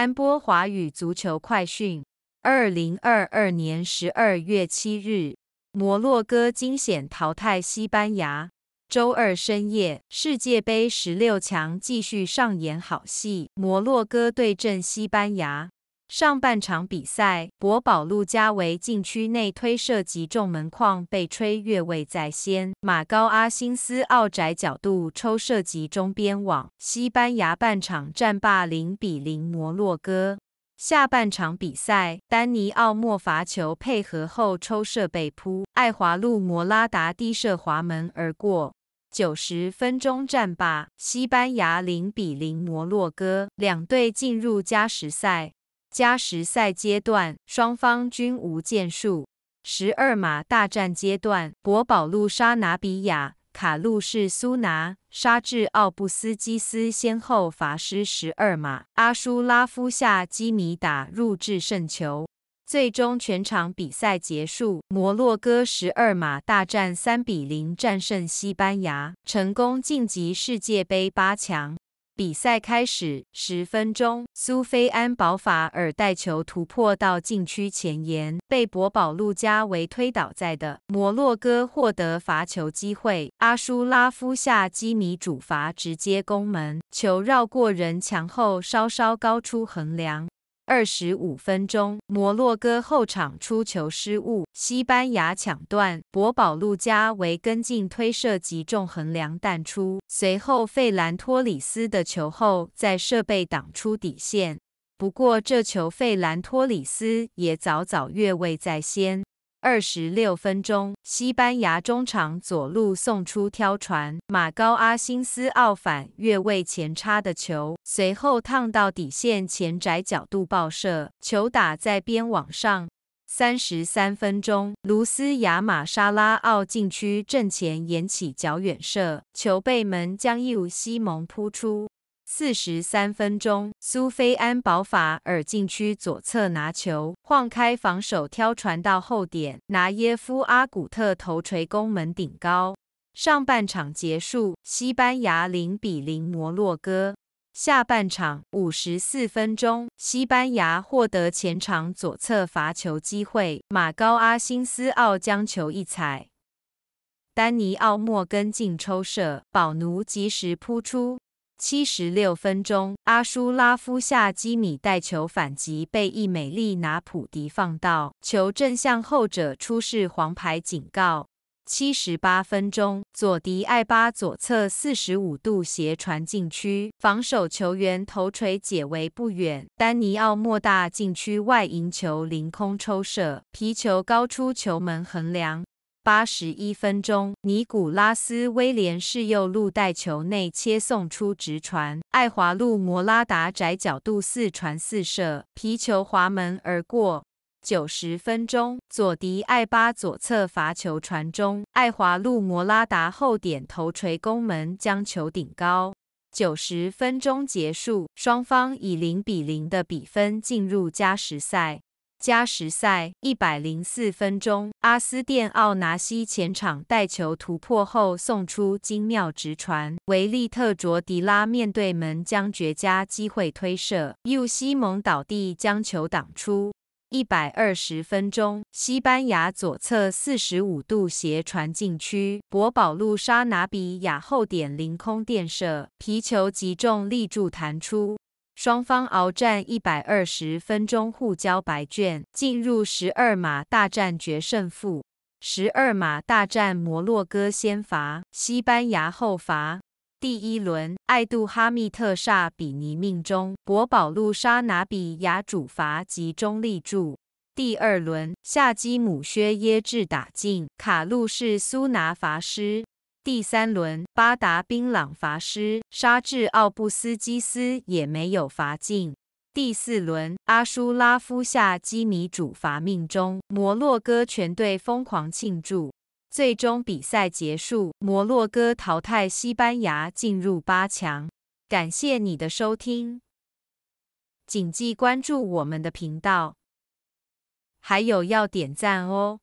安波华语足球快讯：二零二二年十二月七日，摩洛哥惊险淘汰西班牙。周二深夜，世界杯十六强继续上演好戏，摩洛哥对阵西班牙。上半场比赛，博宝路加维禁区内推射击中门框，被吹越位在先。马高阿辛斯奥窄角度抽射击中边网。西班牙半场战罢零比零。摩洛哥。下半场比赛，丹尼奥莫罚球配合后抽射被扑，爱华路摩拉达低射滑门而过。九十分钟战罢，西班牙零比零摩洛哥，两队进入加时赛。加时赛阶段，双方均无建树。十二码大战阶段，博宝路沙拿比亚、卡路士苏拿、沙治奥布斯基斯先后罚失十二码，阿舒拉夫夏基米打入制胜球。最终，全场比赛结束，摩洛哥十二码大战三比零战胜西班牙，成功晋级世界杯八强。比赛开始十分钟，苏菲安·保法尔带球突破到禁区前沿，被博宝·路加维推倒在的摩洛哥获得罚球机会。阿舒拉夫·夏基米主罚，直接攻门，球绕过人墙后稍稍高出横梁。二十五分钟，摩洛哥后场出球失误，西班牙抢断，博宝路加维跟进推射，集中横梁弹出。随后费兰托里斯的球后在设备挡出底线，不过这球费兰托里斯也早早越位在先。二十六分钟，西班牙中场左路送出挑传，马高阿辛斯奥反越位前插的球，随后烫到底线前窄角度爆射，球打在边网上。三十三分钟，卢斯雅马沙拉奥禁区正前沿起脚远射，球被门将伊乌西蒙扑出。四十三分钟，苏菲安·保法尔禁区左侧拿球，晃开防守，挑传到后点，拿耶夫·阿古特头锤攻门顶高。上半场结束，西班牙零比零摩洛哥。下半场五十四分钟，西班牙获得前场左侧罚球机会，马高·阿辛斯奥将球一踩，丹尼·奥莫跟进抽射，保奴及时扑出。七十六分钟，阿舒拉夫下基米带球反击，被易美丽拿普迪放倒，球正向后者出示黄牌警告。七十八分钟，佐迪艾巴左侧四十五度斜传禁区，防守球员头锤解围不远，丹尼奥莫大禁区外迎球凌空抽射，皮球高出球门横梁。八十一分钟，尼古拉斯·威廉士右路带球内切送出直传，爱华路·摩拉达窄角度四传四射，皮球滑门而过。九十分钟，佐迪·艾巴左侧罚球传中，爱华路·摩拉达后点头锤攻门，将球顶高。九十分钟结束，双方以零比零的比分进入加时赛。加时赛一百零四分钟，阿斯电奥拿西前场带球突破后送出精妙直传，维利特卓迪拉面对门将绝佳机会推射，右西蒙倒地将球挡出。一百二十分钟，西班牙左侧四十五度斜传禁区，博宝路沙拿比亚后点凌空垫射，皮球击中立柱弹出。双方鏖战一百二十分钟，互交白卷，进入十二码大战决胜负。十二码大战，摩洛哥先罚，西班牙后罚。第一轮，艾杜哈密特·萨比尼命中，博宝路·沙拿比亚主罚及中立柱。第二轮，夏基姆·薛耶治打进，卡路士·苏拿罚失。第三轮，巴达宾朗罚失，沙治奥布斯基斯也没有罚进。第四轮，阿舒拉夫下基米主罚命中，摩洛哥全队疯狂庆祝。最终比赛结束，摩洛哥淘汰西班牙，进入八强。感谢你的收听，谨记关注我们的频道，还有要点赞哦。